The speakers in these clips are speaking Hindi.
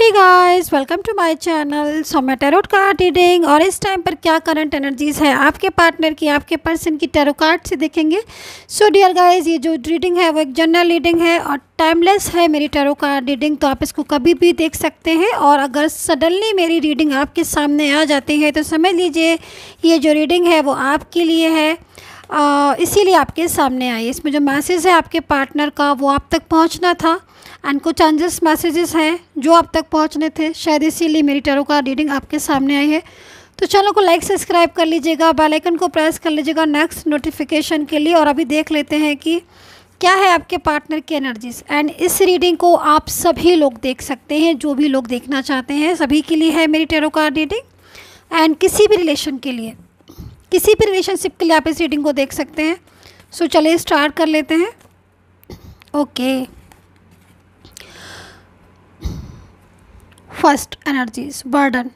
है guys welcome to my channel so मैं टेरोट कार्ड रीडिंग और इस टाइम पर क्या करंट एनर्जीज है आपके पार्टनर की आपके पर्सन की टेरो कार्ड से देखेंगे सो डियर गाइस ये जो रीडिंग है वो एक जनरल रीडिंग है और टाइमलेस है मेरी टेरो कार्ड रीडिंग तो आप इसको कभी भी देख सकते हैं और अगर सडनली मेरी रीडिंग आपके सामने आ जाती है तो समझ लीजिए ये जो रीडिंग है वो आपके लिए है इसीलिए आपके सामने आई इसमें जो मैसेज है आपके पार्टनर का वो आप तक पहुँचना था एंड कुछ एंजल्स मैसेजेस हैं जो आप तक पहुंचने थे शायद इसीलिए मेरी टैरो का रीडिंग आपके सामने आई है तो चैनल को लाइक सब्सक्राइब कर लीजिएगा बेल आइकन को प्रेस कर लीजिएगा नेक्स्ट नोटिफिकेशन के लिए और अभी देख लेते हैं कि क्या है आपके पार्टनर की एनर्जीज एंड इस रीडिंग को आप सभी लोग देख सकते हैं जो भी लोग देखना चाहते हैं सभी के लिए है मेरी टेरो कार्ड रीडिंग एंड किसी भी रिलेशन के लिए किसी भी रिलेशनशिप के लिए आप इस रीडिंग को देख सकते हैं सो so, चलिए स्टार्ट कर लेते हैं okay okay. First energies burden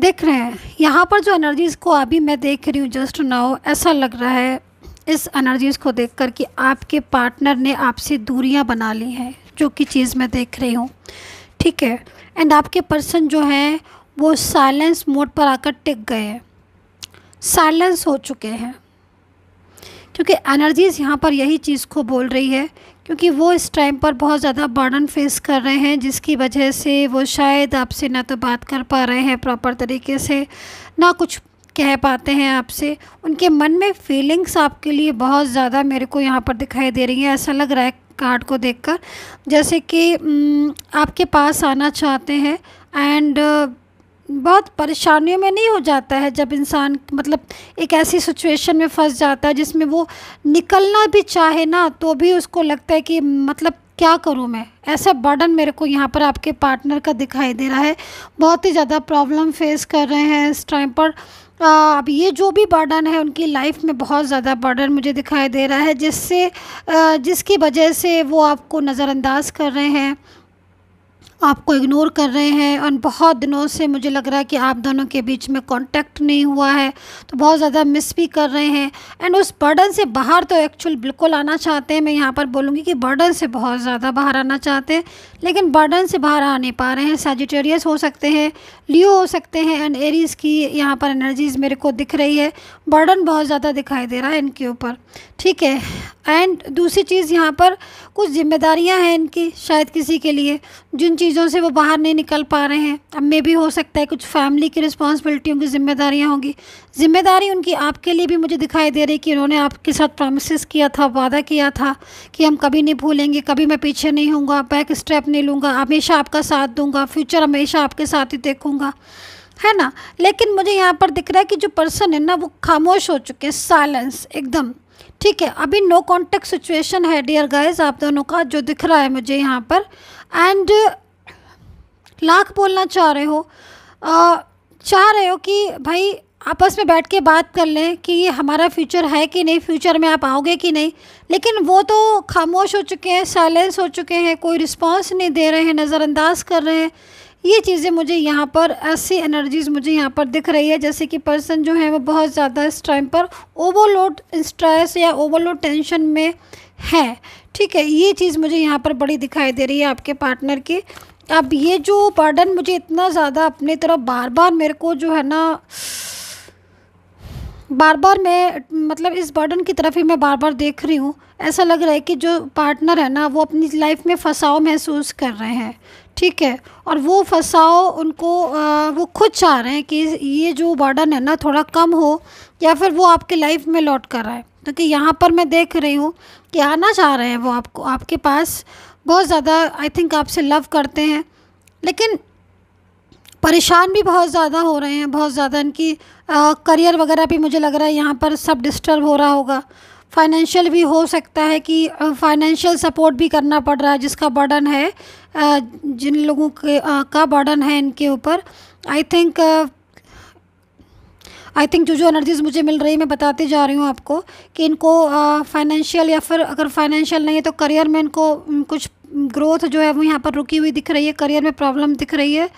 देख रहे हैं यहाँ पर जो एनर्जीज़ को अभी मैं देख रही हूँ जस्ट नाउ ऐसा लग रहा है इस एनर्जीज़ को देख कर कि आपके पार्टनर ने आपसे दूरियाँ बना ली हैं जो कि चीज़ मैं देख रही हूँ ठीक है एंड आपके पर्सन जो हैं वो साइलेंस मोड पर आकर टिक गए हैं साइलेंस हो चुके हैं क्योंकि एनर्जीज़ यहाँ पर यही चीज़ को बोल रही है क्योंकि वो इस टाइम पर बहुत ज़्यादा बर्डन फेस कर रहे हैं जिसकी वजह से वो शायद आपसे ना तो बात कर पा रहे हैं प्रॉपर तरीके से ना कुछ कह पाते हैं आपसे उनके मन में फीलिंग्स आपके लिए बहुत ज़्यादा मेरे को यहाँ पर दिखाई दे रही है ऐसा लग रहा है कार्ड को देखकर जैसे कि आपके पास आना चाहते हैं एंड बहुत परेशानियों में नहीं हो जाता है जब इंसान मतलब एक ऐसी सिचुएशन में फंस जाता है जिसमें वो निकलना भी चाहे ना तो भी उसको लगता है कि मतलब क्या करूं मैं ऐसा बर्डन मेरे को यहाँ पर आपके पार्टनर का दिखाई दे रहा है बहुत ही ज़्यादा प्रॉब्लम फेस कर रहे हैं इस टाइम पर अब ये जो भी बर्डन है उनकी लाइफ में बहुत ज़्यादा बर्डन मुझे दिखाई दे रहा है जिससे जिसकी वजह से वो आपको नज़रअंदाज कर रहे हैं आपको इग्नोर कर रहे हैं और बहुत दिनों से मुझे लग रहा है कि आप दोनों के बीच में कांटेक्ट नहीं हुआ है तो बहुत ज़्यादा मिस भी कर रहे हैं एंड उस बर्डन से बाहर तो एक्चुअल बिल्कुल आना चाहते हैं मैं यहाँ पर बोलूँगी कि बर्डन से बहुत ज़्यादा बाहर आना चाहते हैं लेकिन बर्डन से बाहर आ नहीं पा रहे हैं सेजिटेरियस हो सकते हैं लियो हो सकते हैं एंड एरीज़ की यहाँ पर एनर्जीज़ मेरे को दिख रही है बर्डन बहुत ज़्यादा दिखाई दे रहा है इनके ऊपर ठीक है एंड दूसरी चीज़ यहाँ पर कुछ जिम्मेदारियाँ हैं इनकी शायद किसी के लिए जिन चीज़ चीज़ों से वो बाहर नहीं निकल पा रहे हैं अब मे भी हो सकता है कुछ फैमिली की रिस्पॉन्सिबिलिटियों की जिम्मेदारियाँ होंगी जिम्मेदारी उनकी आपके लिए भी मुझे दिखाई दे रही कि उन्होंने आपके साथ प्रामिस किया था वादा किया था कि हम कभी नहीं भूलेंगे कभी मैं पीछे नहीं हूँ बैक स्टेप नहीं लूँगा हमेशा आपका साथ दूंगा फ्यूचर हमेशा आपके साथ ही देखूँगा है ना लेकिन मुझे यहाँ पर दिख रहा है कि जो पर्सन है ना वो खामोश हो चुके हैं साइलेंस एकदम ठीक है अभी नो कॉन्टेक्ट सिचुएशन है डियर गाइज आप दोनों का जो दिख रहा है मुझे यहाँ पर एंड लाख बोलना चाह रहे हो चाह रहे हो कि भाई आपस में बैठ के बात कर लें कि ये हमारा फ्यूचर है कि नहीं फ्यूचर में आप आओगे कि नहीं लेकिन वो तो खामोश हो चुके हैं साइलेंस हो चुके हैं कोई रिस्पांस नहीं दे रहे हैं नज़रअंदाज कर रहे हैं ये चीज़ें मुझे यहाँ पर ऐसी एनर्जीज़ मुझे यहाँ पर दिख रही है जैसे कि पर्सन जो है वो बहुत ज़्यादा इस टाइम पर ओवरलोड स्ट्रेस या ओवरलोड टेंशन में है ठीक है ये चीज़ मुझे यहाँ पर बड़ी दिखाई दे रही है आपके पार्टनर की अब ये जो बर्डन मुझे इतना ज़्यादा अपने तरफ बार बार मेरे को जो है ना बार बार मैं मतलब इस बर्डन की तरफ ही मैं बार बार देख रही हूँ ऐसा लग रहा है कि जो पार्टनर है ना वो अपनी लाइफ में फंसाव महसूस कर रहे हैं ठीक है और वो फंसाव उनको आ, वो खुद चाह रहे हैं कि ये जो बर्डन है ना थोड़ा कम हो या फिर वो आपकी लाइफ में लौट कर रहा है क्योंकि तो यहाँ पर मैं देख रही हूँ कि आना चाह रहे हैं वो आपको आपके पास बहुत ज़्यादा आई थिंक आपसे लव करते हैं लेकिन परेशान भी बहुत ज़्यादा हो रहे हैं बहुत ज़्यादा इनकी करियर वगैरह भी मुझे लग रहा है यहाँ पर सब डिस्टर्ब हो रहा होगा फाइनेंशियल भी हो सकता है कि फाइनेंशियल सपोर्ट भी करना पड़ रहा है जिसका बर्डन है जिन लोगों के का बर्डन है इनके ऊपर आई थिंक आई थिंक जो जो एनर्जीज़ मुझे मिल रही है मैं बताती जा रही हूँ आपको कि इनको फाइनेंशियल या फिर अगर फाइनेंशियल नहीं है तो करियर में इनको कुछ ग्रोथ जो है वो यहाँ पर रुकी हुई दिख रही है करियर में प्रॉब्लम दिख रही है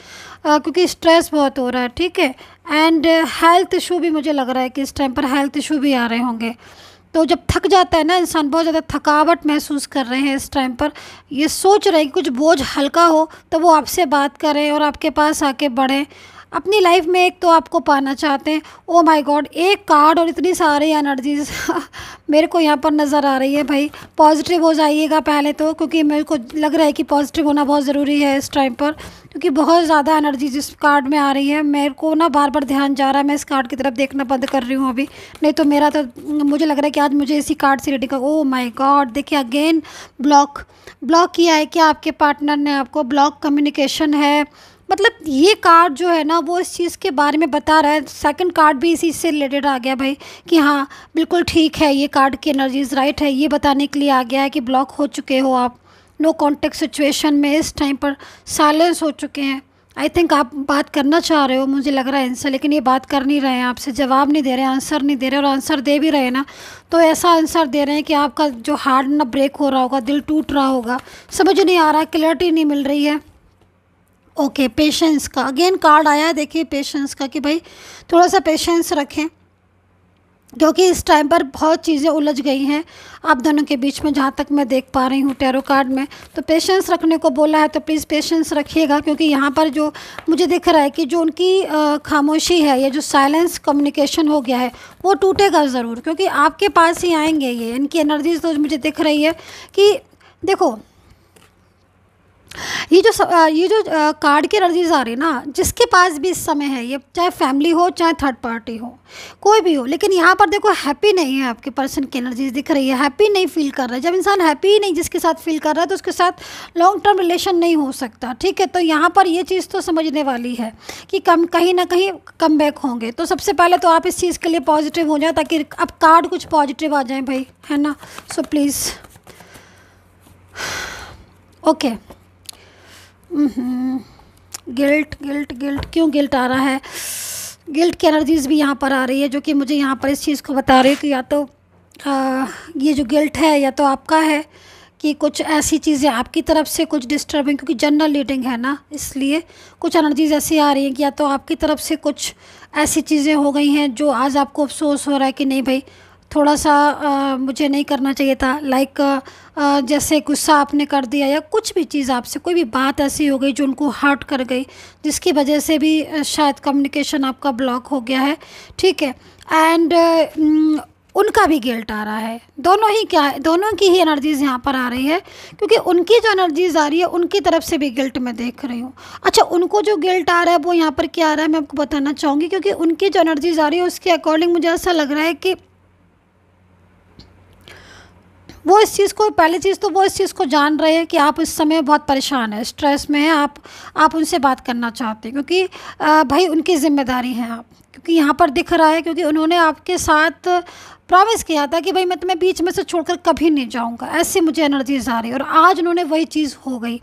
आ, क्योंकि स्ट्रेस बहुत हो रहा है ठीक है एंड हेल्थ इशू भी मुझे लग रहा है कि इस टाइम पर हेल्थ इशू भी आ रहे होंगे तो जब थक जाता है ना इंसान बहुत ज़्यादा थकावट महसूस कर रहे हैं इस टाइम पर ये सोच रहे हैं कि कुछ बोझ हल्का हो तो वो आपसे बात करें और आपके पास आके बढ़ें अपनी लाइफ में एक तो आपको पाना चाहते हैं ओ माय गॉड एक कार्ड और इतनी सारी एनर्जीज मेरे को यहाँ पर नज़र आ रही है भाई पॉजिटिव हो जाइएगा पहले तो क्योंकि मेरे को लग रहा है कि पॉजिटिव होना बहुत ज़रूरी है इस टाइम पर क्योंकि बहुत ज़्यादा एनर्जी जिस कार्ड में आ रही है मेरे को ना बार बार ध्यान जा रहा है मैं इस कार्ड की तरफ देखना बंद कर रही हूँ अभी नहीं तो मेरा तो मुझे लग रहा है कि आज मुझे इसी कार्ड से रेडी कर ओ माई गॉड देखिए अगेन ब्लॉक ब्लॉक किया है क्या आपके पार्टनर ने आपको ब्लॉक कम्युनिकेशन है मतलब ये कार्ड जो है ना वो इस चीज़ के बारे में बता रहा है सेकंड कार्ड भी इसी से रिलेटेड आ गया भाई कि हाँ बिल्कुल ठीक है ये कार्ड की एनर्जीज राइट है ये बताने के लिए आ गया है कि ब्लॉक हो चुके हो आप नो कॉन्टेक्ट सिचुएशन में इस टाइम पर साइलेंस हो चुके हैं आई थिंक आप बात करना चाह रहे हो मुझे लग रहा है आंसर लेकिन ये बात कर नहीं रहे हैं आपसे जवाब नहीं दे रहे आंसर नहीं दे रहे और आंसर दे भी रहे ना तो ऐसा आंसर दे रहे हैं कि आपका जो हार्ड ना ब्रेक हो रहा होगा दिल टूट रहा होगा समझ नहीं आ रहा क्लियरिटी नहीं मिल रही है ओके पेशेंस का अगेन कार्ड आया है देखिए पेशेंस का कि भाई थोड़ा सा पेशेंस रखें क्योंकि इस टाइम पर बहुत चीज़ें उलझ गई हैं आप दोनों के बीच में जहाँ तक मैं देख पा रही हूँ टैरो कार्ड में तो पेशेंस रखने को बोला है तो प्लीज़ पेशेंस रखिएगा क्योंकि यहाँ पर जो मुझे दिख रहा है कि जो उनकी खामोशी है या जो साइलेंस कम्युनिकेशन हो गया है वो टूटेगा ज़रूर क्योंकि आपके पास ही आएंगे ये इनकी एनर्जीज तो मुझे दिख रही है कि देखो ये जो ये जो कार्ड के एनर्जीज आ रही है ना जिसके पास भी इस समय है ये चाहे फैमिली हो चाहे थर्ड पार्टी हो कोई भी हो लेकिन यहाँ पर देखो हैप्पी नहीं है आपके पर्सन की एनर्जीज दिख रही है हैप्पी नहीं फील कर रहा है जब इंसान हैप्पी ही नहीं जिसके साथ फील कर रहा है तो उसके साथ लॉन्ग टर्म रिलेशन नहीं हो सकता ठीक है तो यहाँ पर ये चीज़ तो समझने वाली है कि कम कहीं ना कहीं कम बैक होंगे तो सबसे पहले तो आप इस चीज़ के लिए पॉजिटिव हो जाए ताकि अब कार्ड कुछ पॉजिटिव आ जाए भाई है ना so please okay okay. Guilt guilt guilt क्यों गिल्ट आ रहा है गिल्ट की एनर्जीज़ भी यहाँ पर आ रही है जो कि मुझे यहाँ पर इस चीज़ को बता रही है कि या तो आ, ये जो गिल्ट है या तो आपका है कि कुछ ऐसी चीज़ें आपकी तरफ से कुछ डिस्टर्बिंग क्योंकि जनरल रीडिंग है ना इसलिए कुछ एनर्जीज ऐसी आ रही हैं कि या तो आपकी तरफ से कुछ ऐसी चीज़ें हो गई हैं जो आज आपको अफसोस हो रहा है कि नहीं भाई थोड़ा सा आ, मुझे नहीं करना चाहिए था लाइक जैसे गुस्सा आपने कर दिया या कुछ भी चीज़ आपसे कोई भी बात ऐसी हो गई जो उनको हर्ट कर गई जिसकी वजह से भी शायद कम्युनिकेशन आपका ब्लॉक हो गया है ठीक है एंड उनका भी गिल्ट आ रहा है दोनों ही क्या दोनों की ही एनर्जीज़ यहाँ पर आ रही है क्योंकि उनकी जो एनर्जीज़ आ रही है उनकी तरफ से भी गिल्ट मैं देख रही हूँ अच्छा उनको जो गिल्ट आ रहा है वो यहाँ पर क्या आ रहा है मैं आपको बताना चाहूँगी क्योंकि उनकी जो एनर्जीज़ आ रही है उसके अकॉर्डिंग मुझे ऐसा लग रहा है कि वो इस चीज़ को पहली चीज़ तो वो इस चीज़ को जान रहे हैं कि आप इस समय बहुत परेशान हैं स्ट्रेस में हैं आप आप उनसे बात करना चाहते हैं क्योंकि भाई उनकी ज़िम्मेदारी है आप क्योंकि यहाँ पर दिख रहा है क्योंकि उन्होंने आपके साथ प्रॉमिस किया था कि भाई मैं तुम्हें बीच में से छोड़कर कभी नहीं जाऊँगा ऐसे मुझे एनर्जीज आ रही और आज उन्होंने वही चीज़ हो गई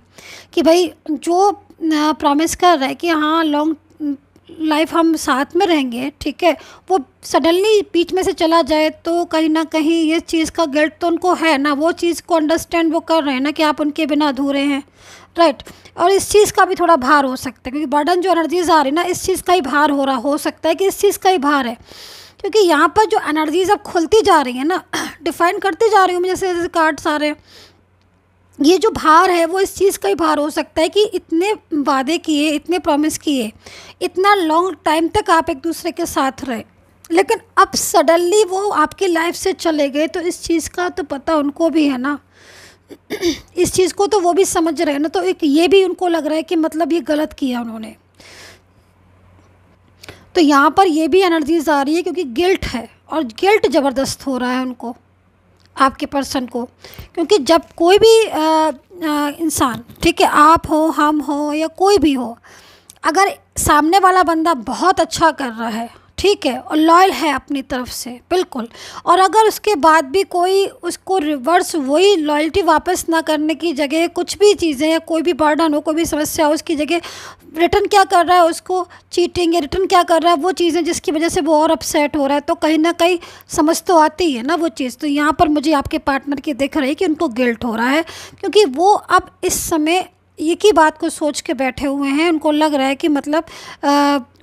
कि भाई जो प्रॉमिस कर रहे हैं कि हाँ लॉन्ग लाइफ हम साथ में रहेंगे ठीक है वो सडनली बीच में से चला जाए तो कहीं ना कहीं ये चीज़ का गिल्ट तो उनको है ना वो चीज़ को अंडरस्टैंड वो कर रहे हैं ना कि आप उनके बिना अधूरे हैं राइट और इस चीज़ का भी थोड़ा भार हो सकता है क्योंकि बर्डन जो एनर्जीज आ रही है ना इस चीज़ का ही भार हो रहा हो सकता है कि इस चीज़ का ही भार है क्योंकि यहाँ पर जो एनर्जीज अब खुलती जा रही है ना डिफाइन करती जा रही हूँ जैसे जैसे कार्ड्स आ रहे हैं ये जो भार है वो इस चीज़ का ही भार हो सकता है कि इतने वादे किए इतने प्रॉमिस किए इतना लॉन्ग टाइम तक आप एक दूसरे के साथ रहे लेकिन अब सडनली वो आपकी लाइफ से चले गए तो इस चीज़ का तो पता उनको भी है ना इस चीज़ को तो वो भी समझ रहे हैं ना तो एक ये भी उनको लग रहा है कि मतलब ये गलत किया उन्होंने तो यहाँ पर ये भी एनर्जीज आ रही है क्योंकि गिल्ट है और गिल्ट ज़बरदस्त हो रहा है उनको आपके पर्सन को क्योंकि जब कोई भी इंसान ठीक है आप हो हम हो या कोई भी हो अगर सामने वाला बंदा बहुत अच्छा कर रहा है ठीक है और लॉयल है अपनी तरफ से बिल्कुल और अगर उसके बाद भी कोई उसको रिवर्स वही लॉयल्टी वापस ना करने की जगह कुछ भी चीज़ें या कोई भी बर्डन हो कोई भी समस्या हो उसकी जगह रिटर्न क्या कर रहा है उसको चीटिंग या रिटर्न क्या कर रहा है वो चीज़ें जिसकी वजह से वो और अपसेट हो रहा है तो कहीं ना कहीं समझ तो आती है ना वो चीज़ तो यहाँ पर मुझे आपके पार्टनर की देख रही है कि उनको गिल्ट हो रहा है क्योंकि वो अब इस समय एक ही बात को सोच के बैठे हुए हैं उनको लग रहा है कि मतलब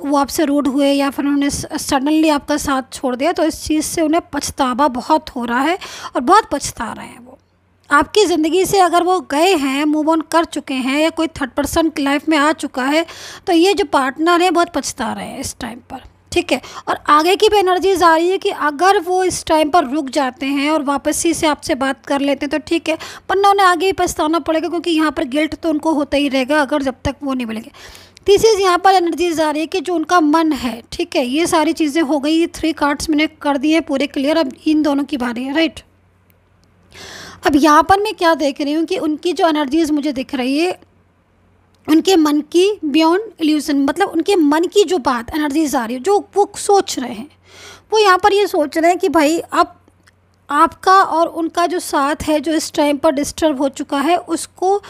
वो आपसे रूड हुए या फिर उन्होंने सडनली आपका साथ छोड़ दिया तो इस चीज़ से उन्हें पछतावा बहुत हो रहा है और बहुत पछता रहे हैं वो आपकी ज़िंदगी से अगर वो गए हैं मूव ऑन कर चुके हैं या कोई थर्ड पर्सन लाइफ में आ चुका है तो ये जो पार्टनर है बहुत पछता रहे हैं इस टाइम पर ठीक है और आगे की भी एनर्जीज आ रही है कि अगर वो इस टाइम पर रुक जाते हैं और वापसी से आपसे बात कर लेते हैं तो ठीक है पर ना उन्हें आगे ही पछताना पड़ेगा क्योंकि यहाँ पर गिल्ट तो उनको होता ही रहेगा अगर जब तक वो नहीं मिलेंगे तीसरी यहाँ पर एनर्जीज आ रही है कि जो उनका मन है ठीक है ये सारी चीज़ें हो गई ये थ्री कार्ड्स मैंने कर दिए हैं पूरे क्लियर अब इन दोनों की बारी है राइट अब यहाँ पर मैं क्या देख रही हूँ कि उनकी जो एनर्जीज़ मुझे दिख रही है उनके मन की बियॉन्ड एल्यूशन मतलब उनके मन की जो बात एनर्जीज आ रही है जो वो सोच रहे हैं वो यहाँ पर ये सोच रहे हैं कि भाई अब आपका और उनका जो साथ है जो इस टाइम पर डिस्टर्ब हो चुका है उसको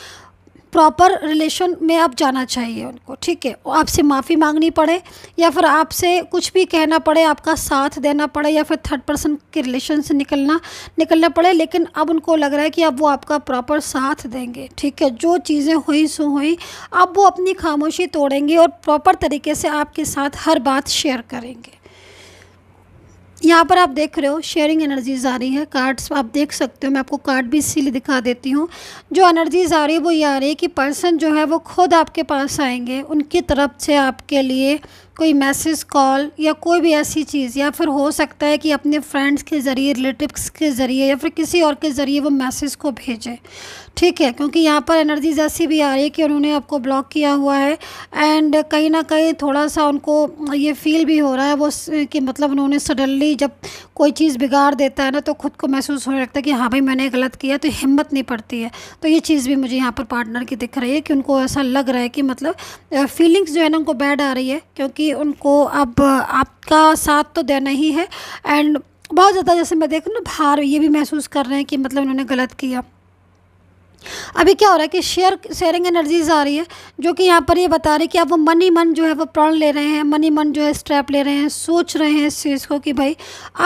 प्रॉपर रिलेशन में आप जाना चाहिए उनको ठीक है आपसे माफ़ी मांगनी पड़े या फिर आपसे कुछ भी कहना पड़े आपका साथ देना पड़े या फिर थर्ड पर्सन के रिलेशन से निकलना निकलना पड़े लेकिन अब उनको लग रहा है कि अब वो आपका प्रॉपर साथ देंगे ठीक है जो चीज़ें हुई सो हुई अब वो अपनी खामोशी तोड़ेंगे और प्रॉपर तरीके से आपके साथ हर बात शेयर करेंगे यहाँ पर आप देख रहे हो शेयरिंग एनर्जीज आ रही है कार्ड्स आप देख सकते हो मैं आपको कार्ड भी इसीलिए दिखा देती हूँ जो एनर्जीज आ रही है वो ये आ रही है कि पर्सन जो है वो खुद आपके पास आएंगे उनकी तरफ से आपके लिए कोई मैसेज कॉल या कोई भी ऐसी चीज़ या फिर हो सकता है कि अपने फ्रेंड्स के ज़रिए रिलेटिव्स के ज़रिए या फिर किसी और के ज़रिए वो मैसेज को भेजें ठीक है क्योंकि यहाँ पर एनर्जीज ऐसी भी आ रही है कि उन्होंने आपको ब्लॉक किया हुआ है एंड कहीं ना कहीं थोड़ा सा उनको ये फील भी हो रहा है वो कि मतलब उन्होंने सडनली जब कोई चीज़ बिगाड़ देता है ना तो खुद को महसूस होने लगता है कि हाँ भाई मैंने गलत किया तो हिम्मत नहीं पड़ती है तो ये चीज़ भी मुझे यहाँ पर पार्टनर की दिख रही है कि उनको ऐसा लग रहा है कि मतलब फीलिंग्स जो है ना उनको बैड आ रही है क्योंकि कि उनको अब आपका साथ तो देना ही है एंड बहुत ज़्यादा जैसे मैं देखूँ ना भार ये भी महसूस कर रहे हैं कि मतलब उन्होंने गलत किया अभी क्या हो रहा है कि शेयर शेयरिंग एनर्जीज आ रही है जो कि यहाँ पर ये बता रही है कि आप वो मन ही मन जो है वो प्रण ले रहे हैं मन ही मन जो है स्ट्रैप ले रहे हैं सोच रहे हैं इस चीज़ को कि भाई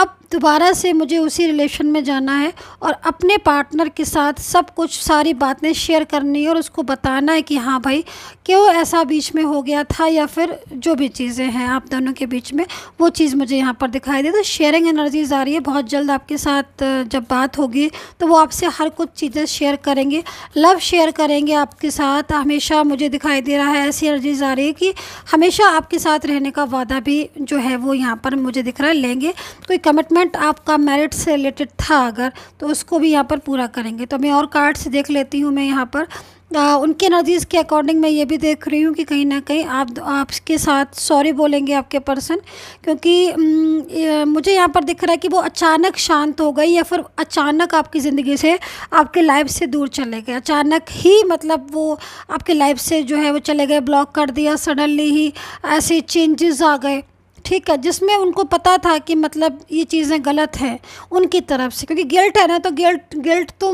अब दोबारा से मुझे उसी रिलेशन में जाना है और अपने पार्टनर के साथ सब कुछ सारी बातें शेयर करनी है और उसको बताना है कि हाँ भाई क्यों ऐसा बीच में हो गया था या फिर जो भी चीज़ें हैं आप दोनों के बीच में वो चीज़ मुझे यहाँ पर दिखाई दे तो शेयरिंग एनर्जीज आ रही है बहुत जल्द आपके साथ जब बात होगी तो वो आपसे हर कुछ चीज़ें शेयर करेंगे लव शेयर करेंगे आपके साथ हमेशा मुझे दिखाई दे रहा है ऐसी अर्जीज आ रही है कि हमेशा आपके साथ रहने का वादा भी जो है वो यहाँ पर मुझे दिख रहा है लेंगे कोई कमिटमेंट आपका मेरिट से रिलेटेड था अगर तो उसको भी यहाँ पर पूरा करेंगे तो मैं और कार्ड्स देख लेती हूँ मैं यहाँ पर उनके नज़ीज़ के अकॉर्डिंग मैं ये भी देख रही हूँ कि कहीं ना कहीं आप आपके साथ सॉरी बोलेंगे आपके पर्सन क्योंकि मुझे यहाँ पर दिख रहा है कि वो अचानक शांत हो गई या फिर अचानक आपकी ज़िंदगी से आपके लाइफ से दूर चले गए अचानक ही मतलब वो आपके लाइफ से जो है वो चले गए ब्लॉक कर दिया सडनली ही ऐसे चेंजेस आ गए ठीक है जिसमें उनको पता था कि मतलब ये चीज़ें गलत हैं उनकी तरफ से क्योंकि गिल्ट है ना तो गिल्ट गिल्ट तो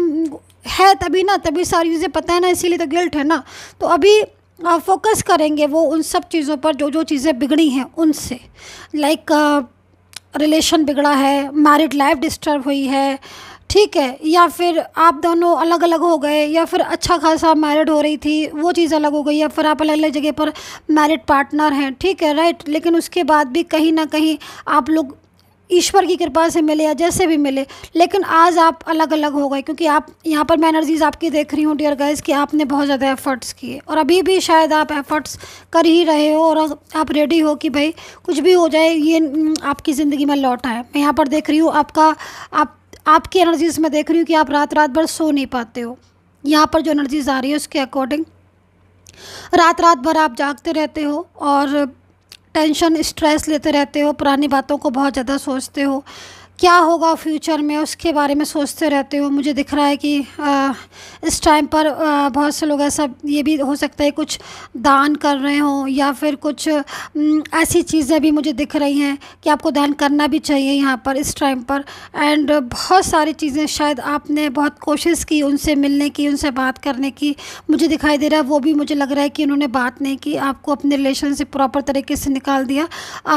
है तभी ना तभी सारी चीज़ें पता है ना इसीलिए तो गिल्ट है ना तो अभी फोकस करेंगे वो उन सब चीज़ों पर जो जो चीज़ें बिगड़ी हैं उनसे लाइक रिलेशन बिगड़ा है मैरिड लाइफ डिस्टर्ब हुई है ठीक है या फिर आप दोनों अलग अलग हो गए या फिर अच्छा खासा मैरिड हो रही थी वो चीज़ अलग हो गई या फिर आप अलग अलग जगह पर मैरिड पार्टनर हैं ठीक है राइट लेकिन उसके बाद भी कहीं ना कहीं आप लोग ईश्वर की कृपा से मिले या जैसे भी मिले लेकिन आज आप अलग अलग हो गए क्योंकि आप यहाँ पर मैं एनर्जीज़ आपकी देख रही हूँ डियर गाइज कि आपने बहुत ज़्यादा एफ़र्ट्स किए और अभी भी शायद आप एफ़र्ट्स कर ही रहे हो और आप रेडी हो कि भाई कुछ भी हो जाए ये आपकी ज़िंदगी में लौट आए मैं यहाँ पर देख रही हूँ आपका आप आपकी एनर्जीज़ में देख रही हूँ कि आप रात रात भर सो नहीं पाते हो यहाँ पर जो एनर्जीज़ आ रही है उसके अकॉर्डिंग रात रात भर आप जागते रहते हो और टेंशन स्ट्रेस लेते रहते हो पुरानी बातों को बहुत ज़्यादा सोचते हो क्या होगा फ्यूचर में उसके बारे में सोचते रहते हो मुझे दिख रहा है कि आ, इस टाइम पर बहुत से लोग ऐसा ये भी हो सकता है कुछ दान कर रहे हों या फिर कुछ ऐसी चीज़ें भी मुझे दिख रही हैं कि आपको दान करना भी चाहिए यहाँ पर इस टाइम पर एंड बहुत सारी चीज़ें शायद आपने बहुत कोशिश की उनसे मिलने की उनसे बात करने की मुझे दिखाई दे रहा है वो भी मुझे लग रहा है कि उन्होंने बात नहीं की आपको अपने रिलेशन से प्रॉपर तरीके से निकाल दिया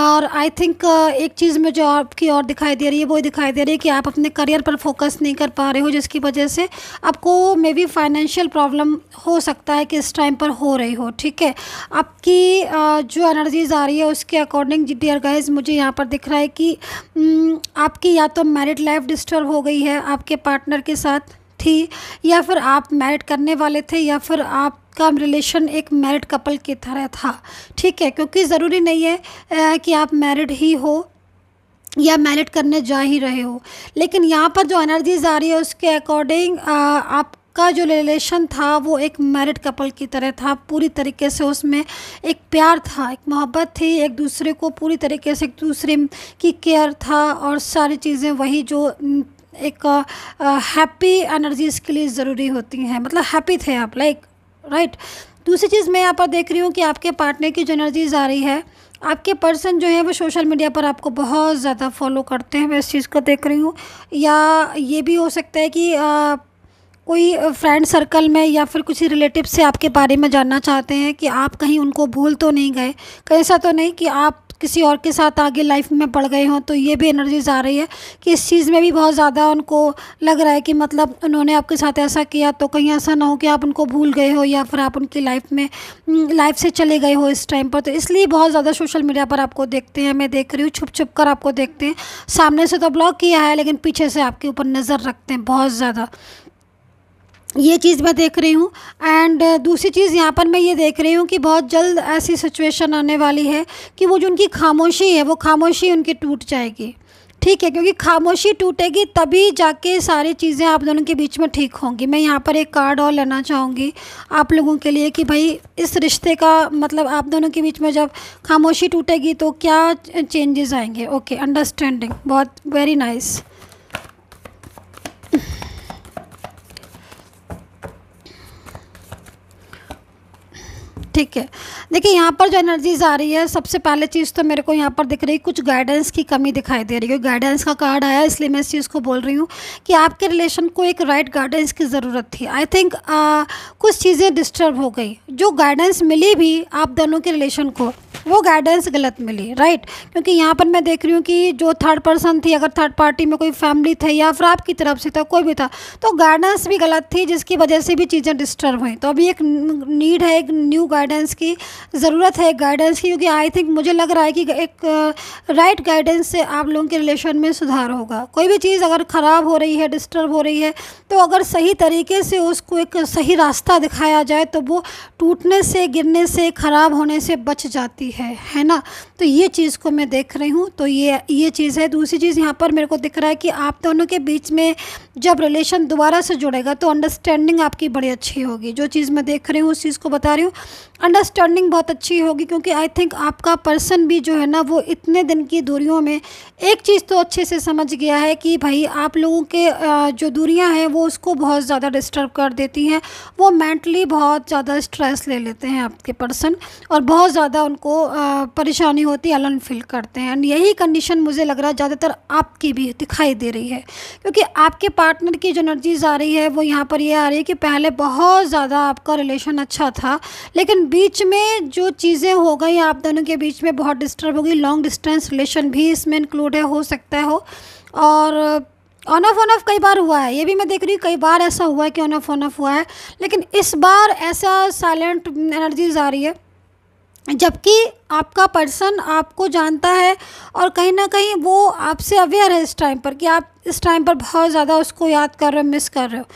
और आई थिंक एक चीज़ मुझे आपकी और दिखाई दे रही है ये वो दिखाई दे रही है कि आप अपने करियर पर फोकस नहीं कर पा रहे हो जिसकी वजह से आपको मे बी फाइनेंशियल प्रॉब्लम हो सकता है कि इस टाइम पर हो रही हो ठीक है आपकी जो एनर्जीज आ रही है उसके अकॉर्डिंग डियर गाइज मुझे यहाँ पर दिख रहा है कि आपकी या तो मैरिड लाइफ डिस्टर्ब हो गई है आपके पार्टनर के साथ थी या फिर आप मैरिड करने वाले थे या फिर आप का रिलेशन एक मैरिड कपल की तरह था ठीक है क्योंकि ज़रूरी नहीं है कि आप मैरिड ही हो या मैनेट करने जा ही रहे हो लेकिन यहाँ पर जो एनर्जीज आ रही है उसके अकॉर्डिंग आप का जो रिलेशन था वो एक मैरिड कपल की तरह था पूरी तरीके से उसमें एक प्यार था एक मोहब्बत थी एक दूसरे को पूरी तरीके से एक दूसरे की केयर था और सारी चीज़ें वही जो एक हैप्पी एनर्जीज़ के लिए ज़रूरी होती हैं मतलब हैप्पी थे आप लाइक राइट दूसरी चीज़ मैं यहाँ पर देख रही हूँ कि आपके पार्टनर की जो एनर्जीज़ आ रही है आपके पर्सन जो है वो सोशल मीडिया पर आपको बहुत ज़्यादा फॉलो करते हैं मैं इस चीज़ को देख रही हूँ या ये भी हो सकता है कि कोई फ्रेंड सर्कल में या फिर किसी रिलेटिव से आपके बारे में जानना चाहते हैं कि आप कहीं उनको भूल तो नहीं गए कहीं ऐसा तो नहीं कि आप किसी और के साथ आगे लाइफ में बढ़ गए हों तो ये भी एनर्जीज आ रही है कि इस चीज़ में भी बहुत ज़्यादा उनको लग रहा है कि मतलब उन्होंने आपके साथ ऐसा किया तो कहीं ऐसा ना हो कि आप उनको भूल गए हो या फिर आप उनकी लाइफ में लाइफ से चले गए हो इस टाइम पर तो इसलिए बहुत ज़्यादा सोशल मीडिया पर आपको देखते हैं मैं देख रही हूँ छुप छुप कर आपको देखते हैं सामने से तो ब्लॉक किया है लेकिन पीछे से आपके ऊपर नज़र रखते हैं बहुत ज़्यादा ये चीज़ मैं देख रही हूँ एंड uh, दूसरी चीज़ यहाँ पर मैं ये देख रही हूँ कि बहुत जल्द ऐसी सिचुएशन आने वाली है कि वो जो उनकी खामोशी है वो खामोशी उनकी टूट जाएगी ठीक है क्योंकि खामोशी टूटेगी तभी जाके सारी चीज़ें आप दोनों के बीच में ठीक होंगी मैं यहाँ पर एक कार्ड और लेना चाहूँगी आप लोगों के लिए कि भाई इस रिश्ते का मतलब आप दोनों के बीच में जब खामोशी टूटेगी तो क्या चेंजेस आएंगे ओके अंडरस्टैंडिंग बहुत वेरी नाइस nice. ठीक है देखिए यहाँ पर जो एनर्जीज आ रही है सबसे पहले चीज़ तो मेरे को यहाँ पर दिख रही कुछ गाइडेंस की कमी दिखाई दे रही है गाइडेंस का कार्ड आया इसलिए मैं इस चीज़ को बोल रही हूँ कि आपके रिलेशन को एक राइट गाइडेंस की ज़रूरत थी आई थिंक कुछ चीज़ें डिस्टर्ब हो गई जो गाइडेंस मिली भी आप दोनों के रिलेशन को वो गाइडेंस गलत मिली राइट क्योंकि यहाँ पर मैं देख रही हूँ कि जो थर्ड पर्सन थी अगर थर्ड पार्टी में कोई फैमिली थे या फिर आपकी तरफ से था कोई भी था तो गाइडेंस भी गलत थी जिसकी वजह से भी चीज़ें डिस्टर्ब हुई तो अभी एक नीड है एक न्यू गाइडेंस की ज़रूरत है गाइडेंस की क्योंकि आई थिंक मुझे लग रहा है कि एक राइट uh, गाइडेंस से आप लोगों के रिलेशन में सुधार होगा कोई भी चीज़ अगर ख़राब हो रही है डिस्टर्ब हो रही है तो अगर सही तरीके से उसको एक सही रास्ता दिखाया जाए तो वो टूटने से गिरने से ख़राब होने से बच जाती है है ना तो ये चीज़ को मैं देख रही हूँ तो ये ये चीज़ है दूसरी चीज़ यहाँ पर मेरे को दिख रहा है कि आप दोनों के बीच में जब रिलेशन दोबारा से जुड़ेगा तो अंडरस्टैंडिंग आपकी बड़ी अच्छी होगी जो चीज़ मैं देख रही हूँ उस चीज़ को बता रही हूँ अंडरस्टैंडिंग बहुत अच्छी होगी क्योंकि आई थिंक आपका पर्सन भी जो है ना वो इतने दिन की दूरियों में एक चीज़ तो अच्छे से समझ गया है कि भाई आप लोगों के जो दूरियाँ हैं वो उसको बहुत ज़्यादा डिस्टर्ब कर देती हैं वो मैंटली बहुत ज़्यादा स्ट्रेस ले लेते हैं आपके पर्सन और बहुत ज़्यादा उनको परेशानी होती है अलन फील करते हैं एंड यही कंडीशन मुझे लग रहा है ज़्यादातर आपकी भी दिखाई दे रही है क्योंकि आपके पास पार्टनर की जो एनर्जीज़ आ रही है वो यहाँ पर ये यह आ रही है कि पहले बहुत ज़्यादा आपका रिलेशन अच्छा था लेकिन बीच में जो चीज़ें हो गई आप दोनों के बीच में बहुत डिस्टर्ब हो गई लॉन्ग डिस्टेंस रिलेशन भी इसमें इंक्लूड है हो सकता है हो और ऑन ऑफ ऑन ऑफ कई बार हुआ है ये भी मैं देख रही हूँ कई बार ऐसा हुआ है कि ऑन ऑफ ऑन ऑफ हुआ है लेकिन इस बार ऐसा साइलेंट एनर्जीज आ रही है जबकि आपका पर्सन आपको जानता है और कहीं ना कहीं वो आपसे अवेयर है इस टाइम पर कि आप इस टाइम पर बहुत ज़्यादा उसको याद कर रहे हो मिस कर रहे हो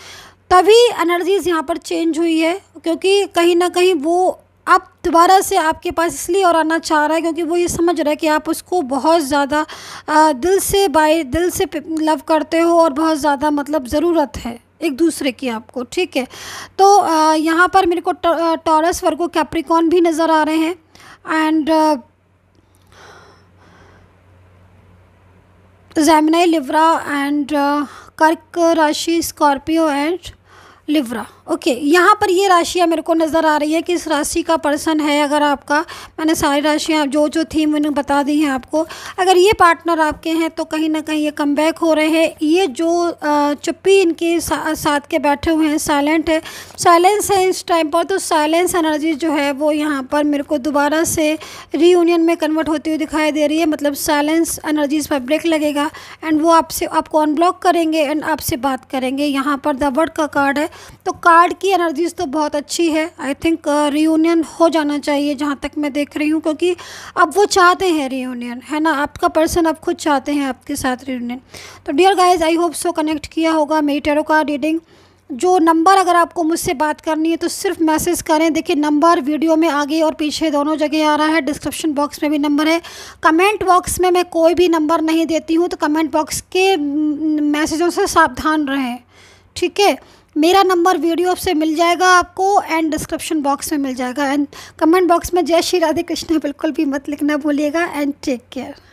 तभी एनर्जीज़ यहाँ पर चेंज हुई है क्योंकि कहीं ना कहीं वो आप दोबारा से आपके पास इसलिए और आना चाह रहा है क्योंकि वो ये समझ रहा है कि आप उसको बहुत ज़्यादा दिल से बाय दिल से लव करते हो और बहुत ज़्यादा मतलब ज़रूरत है एक दूसरे की आपको ठीक है तो यहाँ पर मेरे को टॉरस वर्गो कैप्रिकॉन भी नज़र आ रहे हैं एंड जैमिनाई लिवरा एंड कर्क राशि स्कॉर्पियो एंड लिब्रा ओके यहाँ पर ये राशियाँ मेरे को नज़र आ रही है कि इस राशि का पर्सन है अगर आपका मैंने सारी राशियाँ जो जो थी मैंने बता दी हैं आपको अगर ये पार्टनर आपके हैं तो कहीं ना कहीं ये कम हो रहे हैं ये जो चुप्पी इनके सा, साथ के बैठे हुए हैं साइलेंट है साइलेंस है इस टाइम पर तो साइलेंस एनर्जी जो है वो यहाँ पर मेरे को दोबारा से रीयूनियन में कन्वर्ट होती हुई दिखाई दे रही है मतलब साइलेंस एनर्जीज पर ब्रेक लगेगा एंड वो आपसे आपको अनब्लॉक करेंगे एंड आपसे बात करेंगे यहाँ पर द वर्ड का कार्ड है तो कार्ड की एनर्जीज़ तो बहुत अच्छी है आई थिंक रीयूनियन हो जाना चाहिए जहाँ तक मैं देख रही हूँ क्योंकि अब वो चाहते हैं रीयूनियन है ना आपका पर्सन अब खुद चाहते हैं आपके साथ रीयूनियन तो dear guys I hope so connect किया होगा मेरी टेरो का रीडिंग जो नंबर अगर आपको मुझसे बात करनी है तो सिर्फ मैसेज करें देखिए नंबर वीडियो में आगे और पीछे दोनों जगह आ रहा है डिस्क्रिप्शन बॉक्स में भी नंबर है कमेंट बॉक्स में मैं कोई भी नंबर नहीं देती हूँ तो कमेंट बॉक्स के मैसेजों mm, से सावधान रहें ठीक है मेरा नंबर वीडियो से मिल जाएगा आपको एंड डिस्क्रिप्शन बॉक्स में मिल जाएगा एंड कमेंट बॉक्स में जय श्री राधे कृष्ण बिल्कुल भी मत लिखना भूलिएगा एंड टेक केयर